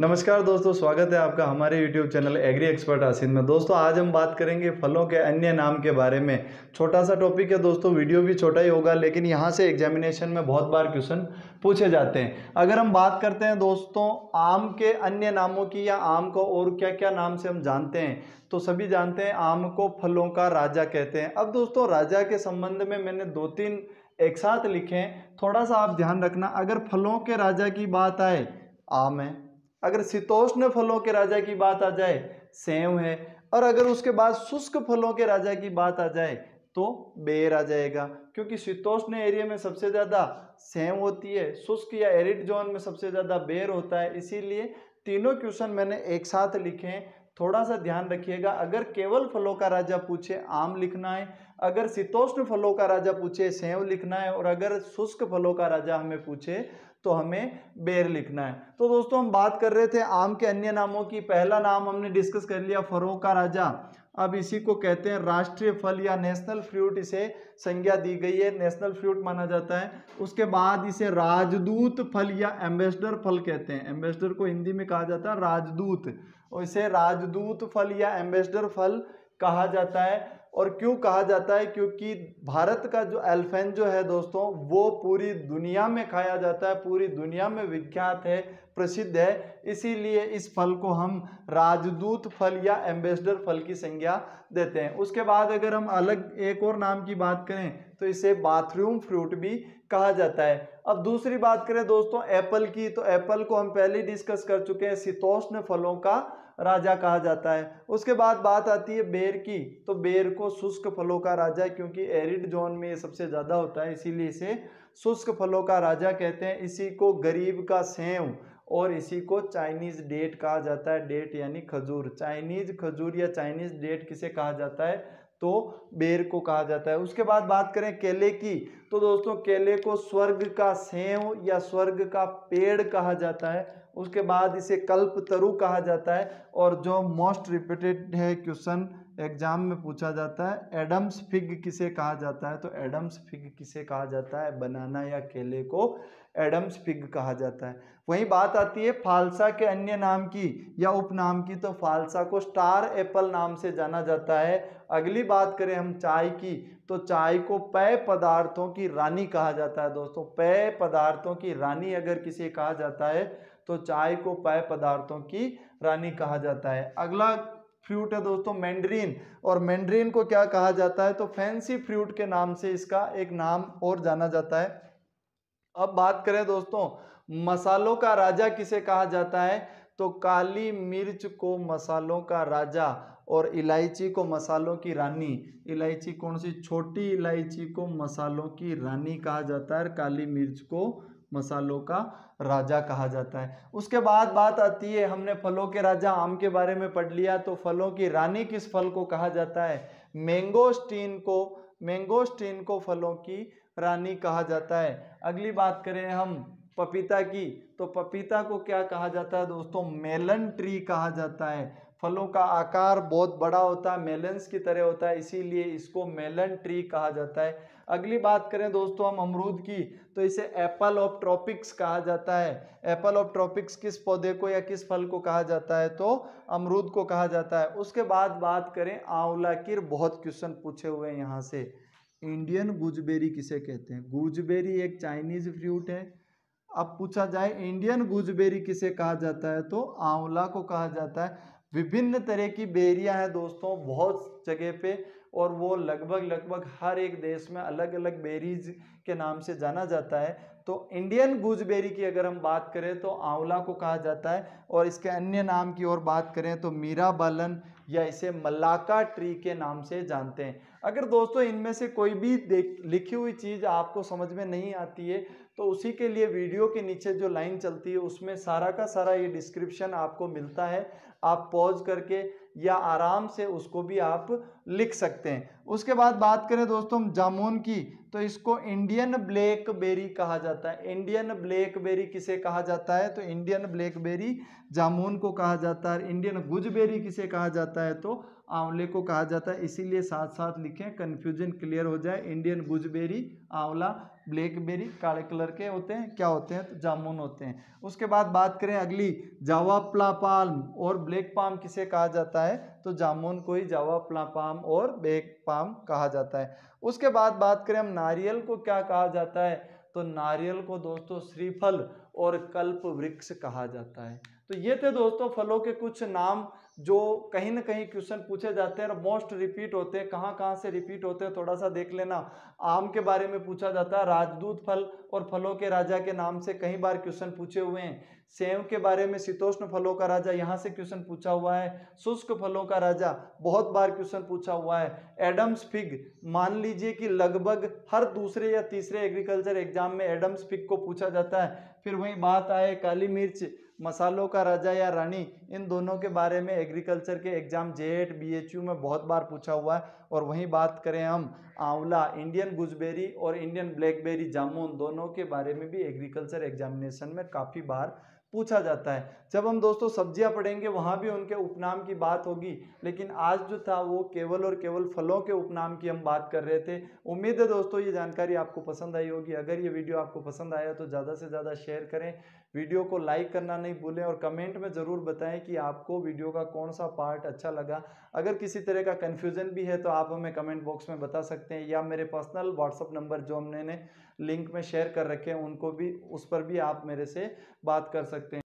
नमस्कार दोस्तों स्वागत है आपका हमारे YouTube चैनल एग्री एक्सपर्ट आसिन में दोस्तों आज हम बात करेंगे फलों के अन्य नाम के बारे में छोटा सा टॉपिक है दोस्तों वीडियो भी छोटा ही होगा लेकिन यहाँ से एग्जामिनेशन में बहुत बार क्वेश्चन पूछे जाते हैं अगर हम बात करते हैं दोस्तों आम के अन्य नामों की या आम को और क्या क्या नाम से हम जानते हैं तो सभी जानते हैं आम को फलों का राजा कहते हैं अब दोस्तों राजा के संबंध में मैंने दो तीन एक साथ लिखे थोड़ा सा आप ध्यान रखना अगर फलों के राजा की बात आए आम है अगर शीतोष्ण फलों के राजा की बात आ जाए सेव है और अगर उसके बाद शुष्क फलों के राजा की बात आ जाए तो बेर आ जाएगा क्योंकि शीतोष्ण एरिया में सबसे ज़्यादा सेम होती है शुष्क या एरिड जोन में सबसे ज़्यादा बेर होता है इसीलिए तीनों क्वेश्चन मैंने एक साथ लिखे हैं थोड़ा सा ध्यान रखिएगा अगर केवल फलों का राजा पूछे आम लिखना है अगर शीतोष्ण फलों का राजा पूछे सेव लिखना है और अगर शुष्क फलों का राजा हमें पूछे तो हमें बेर लिखना है तो दोस्तों हम बात कर रहे थे आम के अन्य नामों की पहला नाम हमने डिस्कस कर लिया फरों का राजा अब इसी को कहते हैं राष्ट्रीय फल या नेशनल फ्रूट इसे संज्ञा दी गई है नेशनल फ्रूट माना जाता है उसके बाद इसे राजदूत फल या एम्बेसडर फल कहते हैं एम्बेसडर को हिंदी में कहा जाता है राजदूत और इसे राजदूत फल या एम्बेसडर फल कहा जाता है और क्यों कहा जाता है क्योंकि भारत का जो एल्फेन जो है दोस्तों वो पूरी दुनिया में खाया जाता है पूरी दुनिया में विख्यात है प्रसिद्ध है इसीलिए इस फल को हम राजदूत फल या एम्बेसडर फल की संज्ञा देते हैं उसके बाद अगर हम अलग एक और नाम की बात करें तो इसे बाथरूम फ्रूट भी कहा जाता है अब दूसरी बात करें दोस्तों एप्पल की तो एप्पल को हम पहले डिस्कस कर चुके हैं शीतोष्ण फलों का राजा कहा जाता है उसके बाद बात आती है बेर की तो बेर को वो शुष्क फलों का राजा है क्योंकि एरिड जोन में ये सबसे ज़्यादा होता है इसीलिए इसे शुष्क फलों का राजा कहते हैं इसी को गरीब का सेव और इसी को चाइनीज़ डेट कहा जाता है डेट यानी खजूर चाइनीज़ खजूर या चाइनीज़ डेट किसे कहा जाता है तो बेर को कहा जाता है उसके बाद बात करें केले की तो दोस्तों केले को स्वर्ग का सेव या स्वर्ग का पेड़ कहा जाता है उसके बाद इसे कल्पतरु कहा जाता है और जो मोस्ट रिपीटेड है क्वेश्चन एग्जाम में पूछा जाता है एडम्स फिग किसे कहा जाता है तो एडम्स फिग किसे कहा जाता है बनाना या केले को एडम्स फिग कहा जाता है वहीं बात आती है फालसा के अन्य नाम की या उपनाम की तो फालसा को स्टार एप्पल नाम से जाना जाता है अगली बात करें हम चाय की तो चाय को पेय पदार्थों की रानी कहा जाता है दोस्तों पेय पदार्थों की रानी अगर किसे कहा जाता है तो चाय को पेय पदार्थों की रानी कहा जाता है अगला फ्रूट है दोस्तों मैंड्रीन और मैंड्रीन को क्या कहा जाता है तो फैंसी फ्रूट के नाम से इसका एक नाम और जाना जाता है अब बात करें दोस्तों मसालों का राजा किसे कहा जाता है तो काली मिर्च को मसालों का राजा और इलायची को मसालों की रानी इलायची कौन सी छोटी इलायची को मसालों की रानी कहा जाता है काली मिर्च को मसालों का राजा कहा जाता है उसके बाद बात आती है हमने फलों के राजा आम के बारे में पढ़ लिया तो फलों की रानी किस फल को कहा जाता है मैंगोस्टीन को मैंगोस्टीन को फलों की रानी कहा जाता है अगली बात करें हम पपीता की तो पपीता को क्या कहा जाता है दोस्तों मेलन ट्री कहा जाता है फलों का आकार बहुत बड़ा होता है मेलन्स की तरह होता है इसीलिए इसको मेलन ट्री कहा जाता है अगली बात करें दोस्तों हम अमरूद की तो इसे एप्पल ऑफ ट्रॉपिक्स कहा जाता है एप्पल ऑफ ट्रॉपिक्स किस पौधे को या किस फल को कहा जाता है तो अमरूद को कहा जाता है उसके बाद बात करें आंवला की बहुत क्वेश्चन पूछे हुए हैं यहाँ से इंडियन गुजबेरी किसे कहते हैं गुजबेरी एक चाइनीज फ्रूट है अब पूछा जाए इंडियन गुजबेरी किसे कहा जाता है तो आंवला को कहा जाता है विभिन्न तरह की बेरियां हैं दोस्तों बहुत जगह पे और वो लगभग लगभग हर एक देश में अलग अलग बेरीज के नाम से जाना जाता है तो इंडियन गूजबेरी की अगर हम बात करें तो आंवला को कहा जाता है और इसके अन्य नाम की और बात करें तो मीरा बालन या इसे मलाका ट्री के नाम से जानते हैं अगर दोस्तों इनमें से कोई भी देख लिखी हुई चीज़ आपको समझ में नहीं आती है तो उसी के लिए वीडियो के नीचे जो लाइन चलती है उसमें सारा का सारा ये डिस्क्रिप्शन आपको मिलता है आप पॉज करके या आराम से उसको भी आप लिख सकते हैं उसके बाद बात करें दोस्तों जामुन की तो इसको इंडियन ब्लैक बेरी कहा जाता है इंडियन ब्लैक बेरी किसे कहा जाता है तो इंडियन ब्लैक बेरी जामुन को कहा जाता है इंडियन गुजबेरी किसे कहा जाता है तो आंवले को कहा जाता है इसीलिए साथ साथ लिखें कन्फ्यूजन क्लियर हो जाए इंडियन गुजबेरी आंवला ब्लैकबेरी काले कलर के होते हैं क्या होते हैं तो जामुन होते हैं उसके बाद बात करें अगली जावा प्ला पाल्म और ब्लैक पाम किसे कहा जाता है है तो जामुन को ही जावा पाम और बेग पाम कहा जाता है उसके बाद बात करें हम नारियल को क्या कहा जाता है तो नारियल को दोस्तों श्रीफल और कल्प वृक्ष कहा जाता है तो ये थे दोस्तों फलों के कुछ नाम जो कहीं ना कहीं क्वेश्चन पूछे जाते हैं और मोस्ट रिपीट होते हैं कहाँ कहाँ से रिपीट होते हैं थोड़ा सा देख लेना आम के बारे में पूछा जाता है राजदूत फल और फलों के राजा के नाम से कई बार क्वेश्चन पूछे हुए हैं सेव के बारे में शीतोष्ण फलों का राजा यहाँ से क्वेश्चन पूछा हुआ है शुष्क फलों का राजा बहुत बार क्वेश्चन पूछा हुआ है एडम्स फिग मान लीजिए कि लगभग हर दूसरे या तीसरे एग्रीकल्चर एग्जाम में एडम्स फिग को पूछा जाता है फिर वहीं बात आए काली मिर्च मसालों का राजा या रानी इन दोनों के बारे में एग्रीकल्चर के एग्जाम जे एट में बहुत बार पूछा हुआ है और वहीं बात करें हम आंवला इंडियन गुजबेरी और इंडियन ब्लैकबेरी जामुन दोनों के बारे में भी एग्रीकल्चर एग्जामिनेशन में काफ़ी बार पूछा जाता है जब हम दोस्तों सब्जियां पढ़ेंगे वहाँ भी उनके उपनाम की बात होगी लेकिन आज जो था वो केवल और केवल फलों के उपनाम की हम बात कर रहे थे उम्मीद है दोस्तों ये जानकारी आपको पसंद आई होगी अगर ये वीडियो आपको पसंद आया तो ज़्यादा से ज़्यादा शेयर करें वीडियो को लाइक करना नहीं भूलें और कमेंट में ज़रूर बताएं कि आपको वीडियो का कौन सा पार्ट अच्छा लगा अगर किसी तरह का कन्फ्यूज़न भी है तो आप हमें कमेंट बॉक्स में बता सकते हैं या मेरे पर्सनल व्हाट्सअप नंबर जो हमने लिंक में शेयर कर रखे हैं उनको भी उस पर भी आप मेरे से बात कर सकते हैं